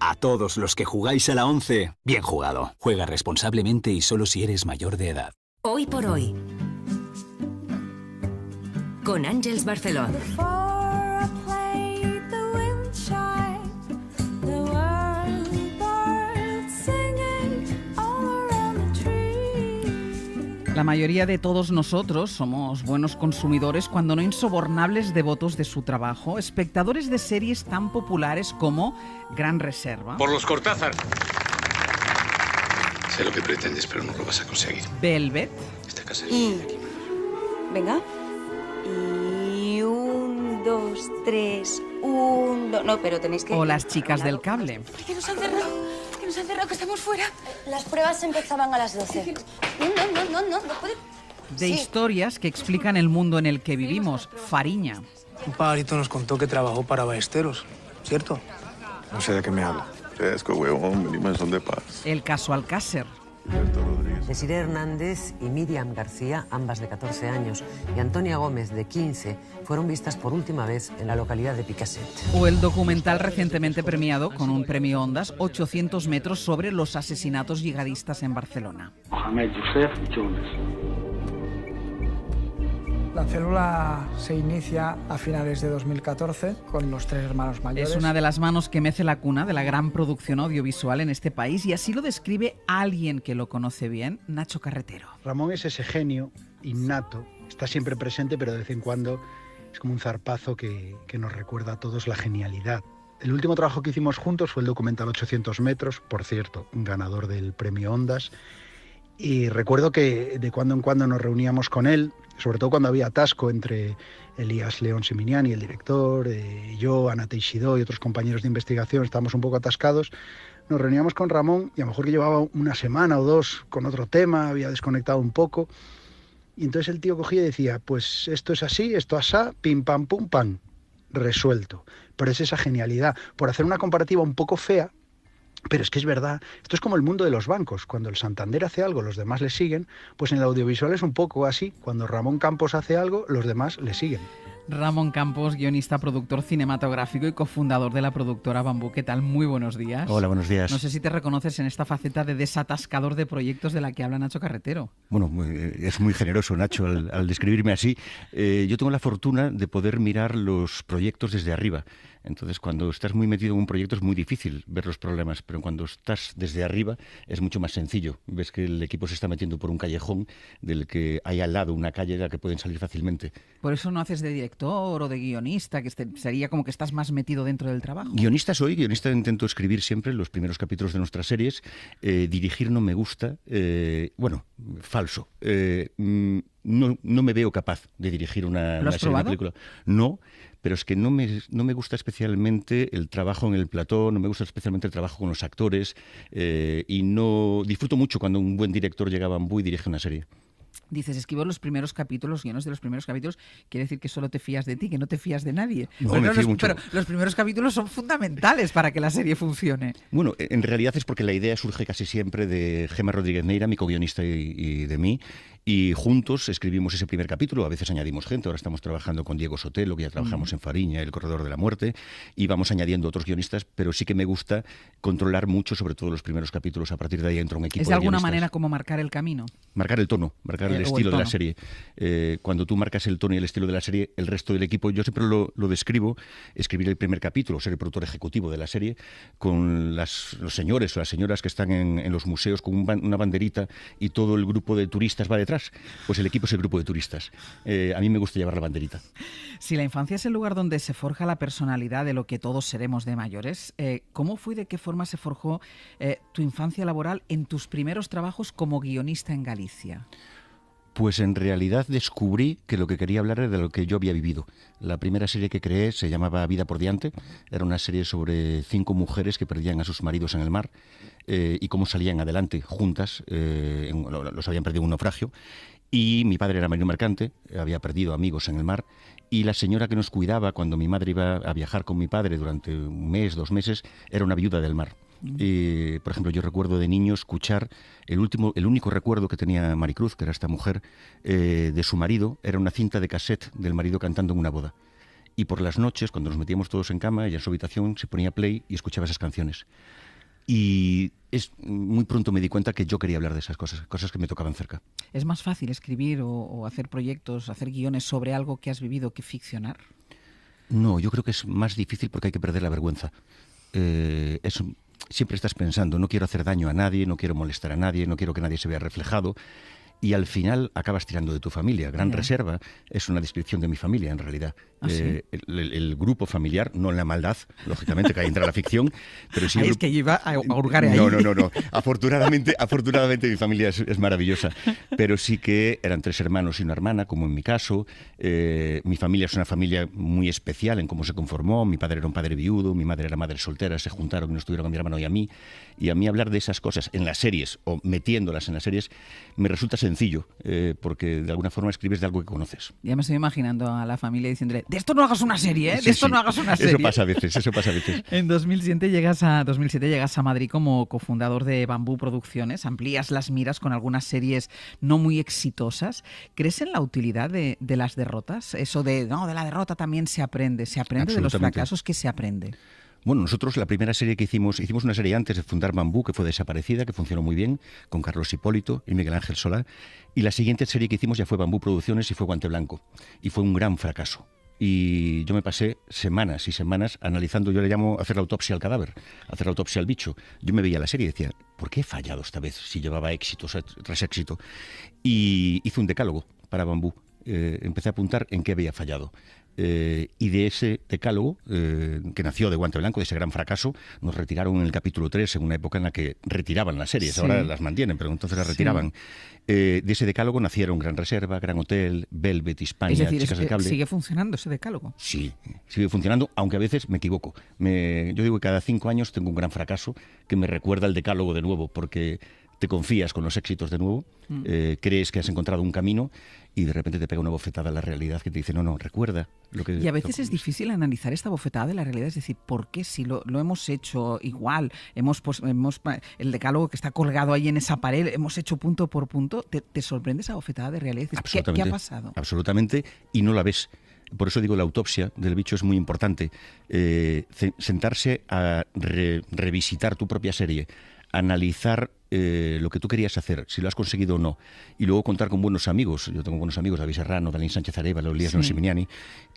A todos los que jugáis a la 11, bien jugado. Juega responsablemente y solo si eres mayor de edad. Hoy por hoy. Con Ángels Barcelona. La mayoría de todos nosotros somos buenos consumidores, cuando no insobornables devotos de su trabajo, espectadores de series tan populares como Gran Reserva. Por los Cortázar. Sé lo que pretendes, pero no lo vas a conseguir. Velvet. Esta casa es aquí. Venga. Y un, dos, tres, un, dos. No, pero tenéis que. O las chicas del cable. ¿Por qué nos han cerrado? nos han cerrado, que estamos fuera. Las pruebas empezaban a las 12. No, no, no, no, no, De historias que explican el mundo en el que vivimos, Fariña. Un pajarito nos contó que trabajó para Ballesteros, ¿cierto? No sé de qué me habla. que, huevón, venimos del de paz. El caso Alcácer. Desiree Hernández y Miriam García, ambas de 14 años, y Antonia Gómez, de 15, fueron vistas por última vez en la localidad de Picaset. O el documental recientemente premiado con un premio Ondas, 800 metros sobre los asesinatos yihadistas en Barcelona. La célula se inicia a finales de 2014 con los tres hermanos mayores. Es una de las manos que mece la cuna de la gran producción audiovisual en este país y así lo describe alguien que lo conoce bien, Nacho Carretero. Ramón es ese genio innato, está siempre presente pero de vez en cuando es como un zarpazo que, nos recuerda a todos la genialidad. El último trabajo que hicimos juntos fue el documental 800 metros, por cierto, ganador del premio Ondas. Y recuerdo que de cuando en cuando nos reuníamos con él, sobre todo cuando había atasco entre Elías León Siminiani, el director, eh, yo, Ana Teixidó y otros compañeros de investigación, estábamos un poco atascados, nos reuníamos con Ramón y a lo mejor que llevaba una semana o dos con otro tema, había desconectado un poco. Y entonces el tío cogía y decía, pues esto es así, esto asá, pim pam pum pam, resuelto. Pero es esa genialidad. Por hacer una comparativa un poco fea, pero es que es verdad, esto es como el mundo de los bancos. Cuando el Santander hace algo, los demás le siguen. Pues en el audiovisual es un poco así. Cuando Ramón Campos hace algo, los demás le siguen. Ramón Campos, guionista, productor cinematográfico y cofundador de la productora Bambú. ¿Qué tal? Muy buenos días. Hola, buenos días. No sé si te reconoces en esta faceta de desatascador de proyectos de la que habla Nacho Carretero. Bueno, eh, es muy generoso, Nacho, al, describirme así. Eh, yo tengo la fortuna de poder mirar los proyectos desde arriba. Entonces, cuando estás muy metido en un proyecto es muy difícil ver los problemas, pero cuando estás desde arriba es mucho más sencillo. Ves que el equipo se está metiendo por un callejón del que hay al lado una calle de la que pueden salir fácilmente. Por eso no haces de director o de guionista, que este sería como que estás más metido dentro del trabajo. Guionista soy, guionista intento escribir siempre los primeros capítulos de nuestras series. Eh, dirigir no me gusta, eh, bueno, falso. Eh, mm, no, no, me veo capaz de dirigir una, una película. No, pero es que no me, no me gusta especialmente el trabajo en el plató, no me gusta especialmente el trabajo con los actores eh, y no disfruto mucho cuando un buen director llega a Bambú y dirige una serie. Dices, escribo los primeros capítulos, guiones de los primeros capítulos, quiere decir que solo te fías de ti, que no te fías de nadie. pero, los, primeros capítulos son fundamentales para que la serie funcione. Bueno, en realidad es porque la idea surge casi siempre de Gemma Rodríguez Neira, mi co-guionista y, de mí, y juntos escribimos ese primer capítulo, a veces añadimos gente, ahora estamos trabajando con Diego Sotelo, que ya trabajamos en Fariña, El Corredor de la Muerte, y vamos añadiendo otros guionistas, pero sí que me gusta controlar mucho, sobre todo los primeros capítulos, a partir de ahí entra un equipo. Es de, alguna manera como marcar el camino. Marcar el tono, marcar el, eh, estilo de la serie. Eh, cuando tú marcas el tono y el estilo de la serie, el resto del equipo, yo siempre lo, lo describo, escribir el primer capítulo, ser el productor ejecutivo de la serie, con los señores o las señoras que están en, los museos con una banderita y todo el grupo de turistas va detrás pues el equipo es el grupo de turistas. Eh, a mí me gusta llevar la banderita. Si la infancia es el lugar donde se forja la personalidad de lo que todos seremos de mayores, eh, ¿cómo fue y de qué forma se forjó eh, tu infancia laboral en tus primeros trabajos como guionista en Galicia? Pues en realidad descubrí que lo que quería hablar era de lo que yo había vivido. La primera serie que creé se llamaba Vida por Diante. Era una serie sobre cinco mujeres que perdían a sus maridos en el mar eh, y cómo salían adelante juntas. Eh, los habían perdido en un naufragio. Y mi padre era marino mercante, había perdido amigos en el mar. Y la señora que nos cuidaba cuando mi madre iba a viajar con mi padre durante un mes, dos meses, era una viuda del mar por ejemplo, yo recuerdo de niño escuchar el último, el único recuerdo que tenía Maricruz, que era esta mujer, eh, de su marido, era una cinta de cassette del marido cantando en una boda. Y por las noches, cuando nos metíamos todos en cama, ella en su habitación, se ponía play y escuchaba esas canciones. Y es, muy pronto me di cuenta que yo quería hablar de esas cosas, cosas que me tocaban cerca. ¿Es más fácil escribir o, hacer proyectos, hacer guiones sobre algo que has vivido que ficcionar? No, yo creo que es más difícil porque hay que perder la vergüenza. Eh, es siempre estás pensando, no quiero hacer daño a nadie, no quiero molestar a nadie, no quiero que nadie se vea reflejado y al final acabas tirando de tu familia. Gran Reserva es una descripción de mi familia, en realidad. ¿Ah, eh, el, grupo familiar, no la maldad, lógicamente, que ahí entra la ficción, pero sí... es que lleva iba a hurgar ahí. No, no, no, no. Afortunadamente, afortunadamente mi familia es, maravillosa, pero sí que eran tres hermanos y una hermana, como en mi caso. Eh, mi familia es una familia muy especial en cómo se conformó. Mi padre era un padre viudo, mi madre era madre soltera, se juntaron y nos tuvieron a mi hermano y a mí. Y a mí hablar de esas cosas en las series o metiéndolas en las series me resulta sencillo, eh, porque de alguna forma escribes de algo que conoces. Ya me estoy imaginando a la familia diciéndole, de esto no hagas una serie, ¿eh? de esto no hagas una serie. Eso pasa a veces, eso pasa a veces. en 2007 llegas, a, 2007 llegas a Madrid como cofundador de Bambú Producciones, amplías las miras con algunas series no muy exitosas. ¿Crees en la utilidad de, de las derrotas? Eso de, no, de la derrota también se aprende, se aprende de los fracasos que se aprende. Bueno, nosotros la primera serie que hicimos, hicimos una serie antes de fundar Bambú, que fue desaparecida, que funcionó muy bien, con Carlos Hipólito y Miguel Ángel Solá. Y la siguiente serie que hicimos ya fue Bambú Producciones y fue Guante Blanco. Y fue un gran fracaso y yo me pasé semanas y semanas analizando, yo le llamo hacer la autopsia al cadáver, hacer la autopsia al bicho. Yo me veía la serie y decía, ¿por qué he fallado esta vez si llevaba éxito tras éxito? Y hice un decálogo para Bambú. Eh, empecé a apuntar en qué había fallado. Eh, y de ese decálogo eh, que nació de Guante Blanco, de ese gran fracaso, nos retiraron en el capítulo 3, en una época en la que retiraban las series, ahora las mantienen, pero entonces las retiraban. Eh, de ese decálogo nacieron Gran Reserva, Gran Hotel, Velvet, Hispania, es Chicas ¿Sigue funcionando ese decálogo? Sí, sigue funcionando, aunque a veces me equivoco. yo digo que cada cinco años tengo un gran fracaso que me recuerda el decálogo de nuevo, porque te confías con los éxitos de nuevo, mm. eh, crees que has encontrado un camino y de repente te pega una bofetada a la realidad que te dice, no, no, recuerda lo que... Y a veces es difícil analizar esta bofetada de la realidad, es decir, ¿por qué si lo, hemos hecho igual, hemos, el decálogo que está colgado ahí en esa pared, hemos hecho punto por punto, te, sorprende esa bofetada de realidad? ¿Qué, ¿Qué, ha pasado? Absolutamente, y no la ves. Por eso digo, la autopsia del bicho es muy importante. Eh, sentarse a revisitar tu propia serie, analizar eh, lo que tú querías hacer, si lo has conseguido o no, y luego contar con buenos amigos, yo tengo buenos amigos, David Serrano, Dalín Sánchez Arevalo, Lolías sí.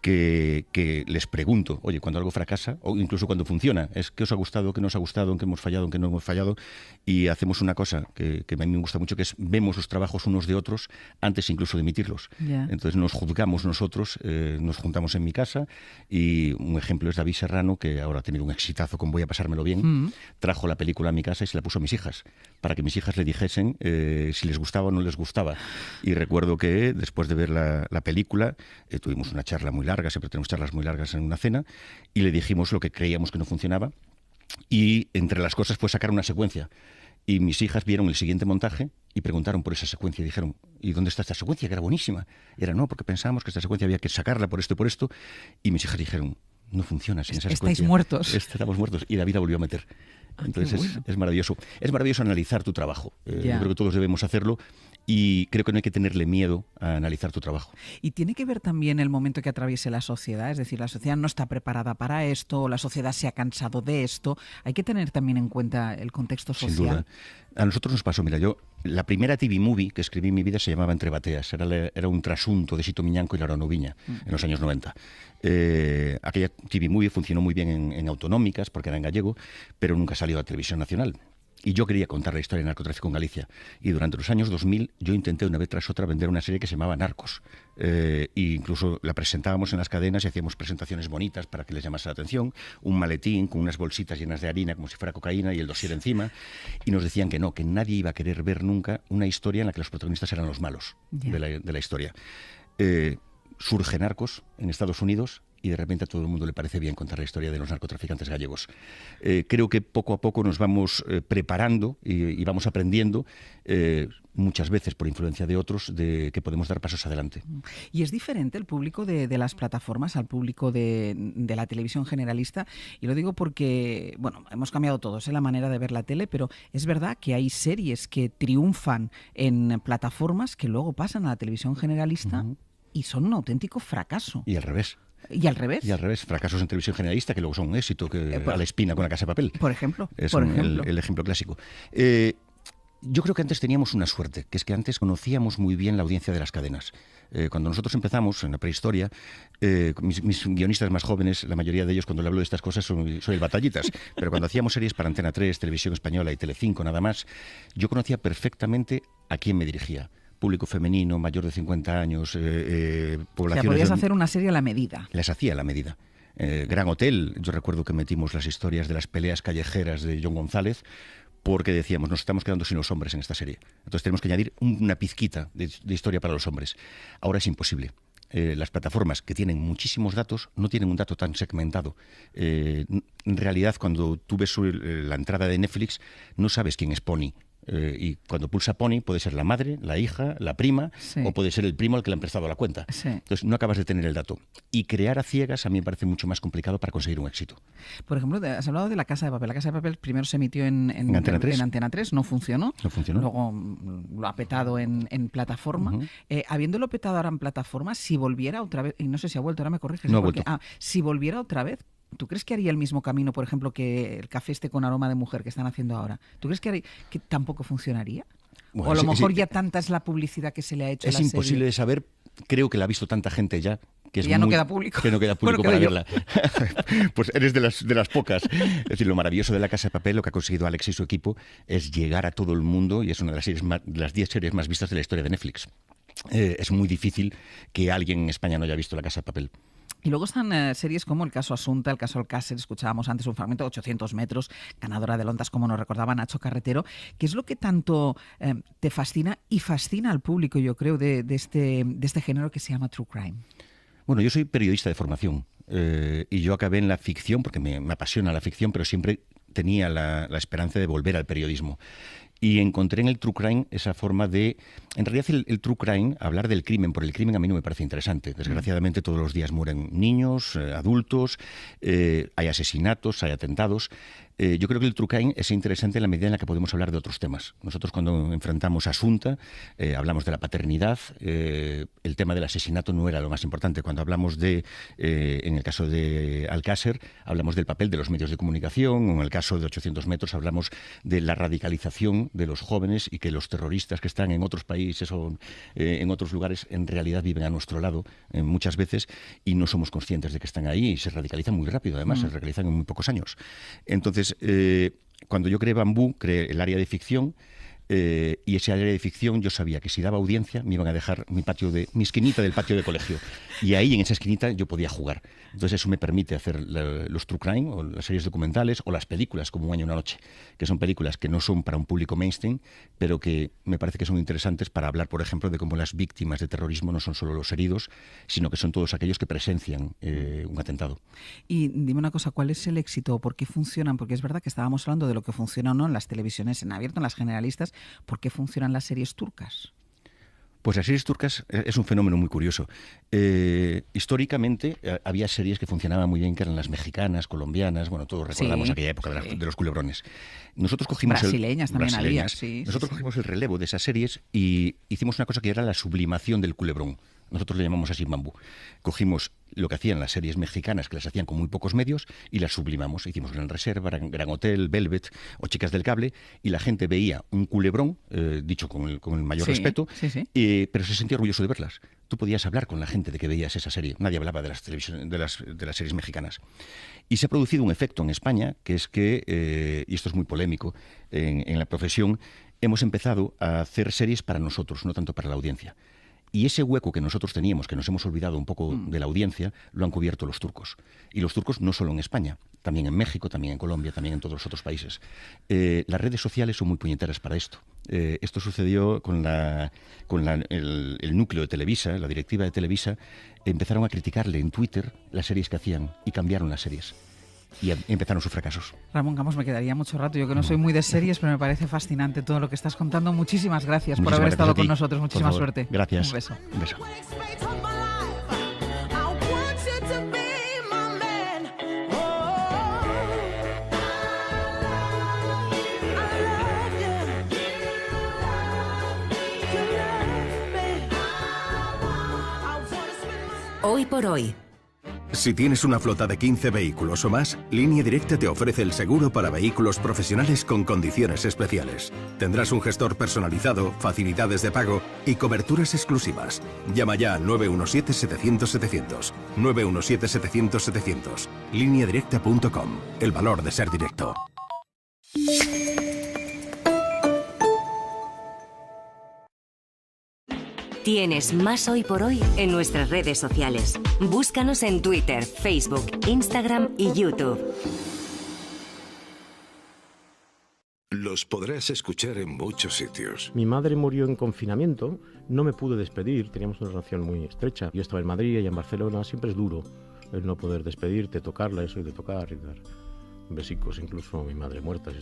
que, les pregunto, oye, cuando algo fracasa, o incluso cuando funciona, es que os ha gustado, que nos ha gustado, en qué hemos fallado, en qué no hemos fallado, y hacemos una cosa que, a mí me gusta mucho, que es vemos los trabajos unos de otros antes incluso de emitirlos. Entonces nos juzgamos nosotros, eh, nos juntamos en mi casa, y un ejemplo es David Serrano, que ahora ha tenido un exitazo con Voy a pasármelo bien, mm. trajo la película a mi casa y se la puso a mis hijas para que mis hijas le dijesen eh, si les gustaba o no les gustaba. Y recuerdo que después de ver la, película, eh, tuvimos una charla muy larga, siempre tenemos charlas muy largas en una cena, y le dijimos lo que creíamos que no funcionaba. Y entre las cosas fue sacar una secuencia. Y mis hijas vieron el siguiente montaje y preguntaron por esa secuencia y dijeron, ¿y dónde está esta secuencia? Que era buenísima. Era no, porque pensábamos que esta secuencia había que sacarla por esto y por esto. Y mis hijas dijeron, no funciona sin esa Estáis muertos. Estábamos muertos y la vida volvió a meter. Ah, Entonces es, maravilloso. Es maravilloso analizar tu trabajo. Eh, yo creo que todos debemos hacerlo y creo que no hay que tenerle miedo a analizar tu trabajo. Y tiene que ver también el momento que atraviese la sociedad, es decir, la sociedad no está preparada para esto, la sociedad se ha cansado de esto. Hay que tener también en cuenta el contexto social. A nosotros nos pasó, mira, yo la primera TV movie que escribí en mi vida se llamaba Entre Bateas. Era, un trasunto de Sito Miñanco y Laura Noviña mm. en los años 90. Eh, aquella TV movie funcionó muy bien en, autonómicas porque era en gallego, pero nunca salió a televisión nacional. Y yo quería contar la historia del narcotráfico en Galicia. Y durante los años 2000 yo intenté una vez tras otra vender una serie que se llamaba Narcos. Eh, e incluso la presentábamos en las cadenas y hacíamos presentaciones bonitas para que les llamase la atención, un maletín con unas bolsitas llenas de harina como si fuera cocaína y el dosier encima, y nos decían que no, que nadie iba a querer ver nunca una historia en la que los protagonistas eran los malos de, la, historia. Eh, ...surgen surge Narcos en Estados Unidos, y de repente a todo el mundo le parece bien contar la historia de los narcotraficantes gallegos. Eh, creo que poco a poco nos vamos eh, preparando y, vamos aprendiendo, eh, muchas veces por influencia de otros, de que podemos dar pasos adelante. Mm. Y es diferente el público de, las plataformas al público de, la televisión generalista. Y lo digo porque, bueno, hemos cambiado todos en la manera de ver la tele, pero es verdad que hay series que triunfan en plataformas que luego pasan a la televisión generalista. Y son un auténtico fracaso. Y al revés. Y al revés. Y al revés. Fracasos en televisión generalista que luego son un éxito, que eh, a la espina con la casa de papel. Por ejemplo. Es El, ejemplo clásico. Eh, yo creo que antes teníamos una suerte, que es que antes conocíamos muy bien la audiencia de las cadenas. Eh, cuando nosotros empezamos en la prehistoria, mis, guionistas más jóvenes, la mayoría de ellos cuando le hablo de estas cosas son soy el batallitas, pero cuando hacíamos series para Antena 3, Televisión Española y Telecinco nada más, yo conocía perfectamente a quién me dirigía público femenino, mayor de 50 años, eh, eh, población. podías hacer una serie a la medida. Les hacía a la medida. Eh, Gran Hotel, yo recuerdo que metimos las historias de las peleas callejeras de John González, porque decíamos, nos estamos quedando sin los hombres en esta serie. Entonces tenemos que añadir una pizquita de, historia para los hombres. Ahora es imposible. las plataformas que tienen muchísimos datos no tienen un dato tan segmentado. en realidad, cuando tú ves la entrada de Netflix, no sabes quién es Pony, eh, y cuando pulsa Pony puede ser la madre, la hija, la prima o puede ser el primo al que le han prestado la cuenta. Entonces no acabas de tener el dato. Y crear a ciegas a mí me parece mucho más complicado para conseguir un éxito. Por ejemplo, has hablado de la Casa de Papel. La Casa de Papel primero se emitió en, en, Antena, 3? no funcionó. No funcionó. Luego mm, lo ha petado en, plataforma. Eh, habiéndolo petado ahora en plataforma, si volviera otra vez, y no sé si ha vuelto, ahora me corriges. No ha ah, si volviera otra vez, ¿Tú crees que haría el mismo camino, por ejemplo, que el café esté con aroma de mujer que están haciendo ahora? ¿Tú crees que, que tampoco funcionaría? o a lo mejor ya tanta es la publicidad que se le ha hecho. Es a la imposible de saber, creo que la ha visto tanta gente ya. Que, es ya no queda público. Que no queda público para verla. pues eres de las, de las pocas. Es decir, lo maravilloso de La Casa de Papel, lo que ha conseguido Alex y su equipo, es llegar a todo el mundo y es una de las, series 10 series más vistas de la historia de Netflix. Eh, es muy difícil que alguien en España no haya visto La Casa de Papel. Y luego están eh, series como el caso Asunta, el caso Alcácer, escuchábamos antes un fragmento de 800 metros, ganadora de Lontas, como nos recordaba Nacho Carretero, que es lo que tanto eh, te fascina y fascina al público, yo creo, de, este, de este género que se llama True Crime. Bueno, yo soy periodista de formación eh, y yo acabé en la ficción porque me, apasiona la ficción, pero siempre tenía la esperanza de volver al periodismo y encontré en el True Crime esa forma de... En realidad el, True Crime, hablar del crimen por el crimen a mí no me parece interesante. Desgraciadamente todos los días mueren niños, eh, adultos, eh, hay asesinatos, hay atentados. Eh, yo creo que el Trucain es interesante en la medida en la que podemos hablar de otros temas. Nosotros cuando enfrentamos Asunta, eh, hablamos de la paternidad, eh, el tema del asesinato no era lo más importante. Cuando hablamos de, en el caso de Alcácer, hablamos del papel de los medios de comunicación, en el caso de 800 metros hablamos de la radicalización de los jóvenes y que los terroristas que están en otros países o en otros lugares en realidad viven a nuestro lado muchas veces y no somos conscientes de que están ahí y se radicalizan muy rápido, además, mm. se radicalizan en muy pocos años. Entonces, eh, cuando yo creé Bambú, creé el área de ficción, eh, y ese área de ficción yo sabía que si daba audiencia me iban a dejar mi patio de mi esquinita del patio de colegio y ahí en esa esquinita yo podía jugar entonces eso me permite hacer los true crime o las series documentales o las películas como un año y una noche que son películas que no son para un público mainstream pero que me parece que son interesantes para hablar por ejemplo de cómo las víctimas de terrorismo no son solo los heridos sino que son todos aquellos que presencian eh, un atentado y dime una cosa cuál es el éxito por qué funcionan porque es verdad que estábamos hablando de lo que funciona o no en las televisiones en abierto en las generalistas ¿Por qué funcionan las series turcas? Pues las series turcas eh, es un fenómeno muy curioso. Eh, históricamente eh, había series que funcionaban muy bien, que eran las mexicanas, colombianas, bueno, todos recordamos aquella época de, los culebrones. Nosotros cogimos brasileñas también había, sí, Nosotros cogimos el relevo de esas series y hicimos una cosa que era la sublimación del culebrón nosotros le llamamos así bambú. Cogimos lo que hacían las series mexicanas, que las hacían con muy pocos medios, y las sublimamos. Hicimos Gran Reserva, Gran, Hotel, Velvet o Chicas del Cable, y la gente veía un culebrón, eh, dicho con el, mayor respeto, eh, pero se sentía orgulloso de verlas. Tú podías hablar con la gente de que veías esa serie. Nadie hablaba de las, series mexicanas. Y se ha producido un efecto en España, que es que, eh, y esto es muy polémico en la profesión, hemos empezado a hacer series para nosotros, no tanto para la audiencia. Y ese hueco que nosotros teníamos, que nos hemos olvidado un poco mm. de la audiencia, lo han cubierto los turcos. Y los turcos no solo en España, también en México, también en Colombia, también en todos los otros países. Eh, las redes sociales son muy puñeteras para esto. Eh, esto sucedió con, con el, núcleo de Televisa, la directiva de Televisa, empezaron a criticarle en Twitter las series que hacían y cambiaron las series y em, empezaron sus fracasos. Ramón Gamos, me quedaría mucho rato. Yo que no soy muy de series, pero me parece fascinante todo lo que estás contando. Muchísimas gracias por haber estado con nosotros. Muchísima suerte. Gracias. Un beso. Un beso. Hoy por hoy. Si tienes una flota de 15 vehículos o más, Línea Directa te ofrece el seguro para vehículos profesionales con condiciones especiales. Tendrás un gestor personalizado, facilidades de pago y coberturas exclusivas. Llama ya al 917-700-700. 917-700-700. LíneaDirecta.com. El valor de ser directo. Tienes más hoy por hoy en nuestras redes sociales. Búscanos en Twitter, Facebook, Instagram y YouTube. Los podrás escuchar en muchos sitios. Mi madre murió en confinamiento, no me pude despedir, teníamos una relación muy estrecha. Yo estaba en Madrid y en Barcelona, siempre es duro el no poder despedirte, tocarla, eso y de tocar y dar besicos incluso a mi madre muerta.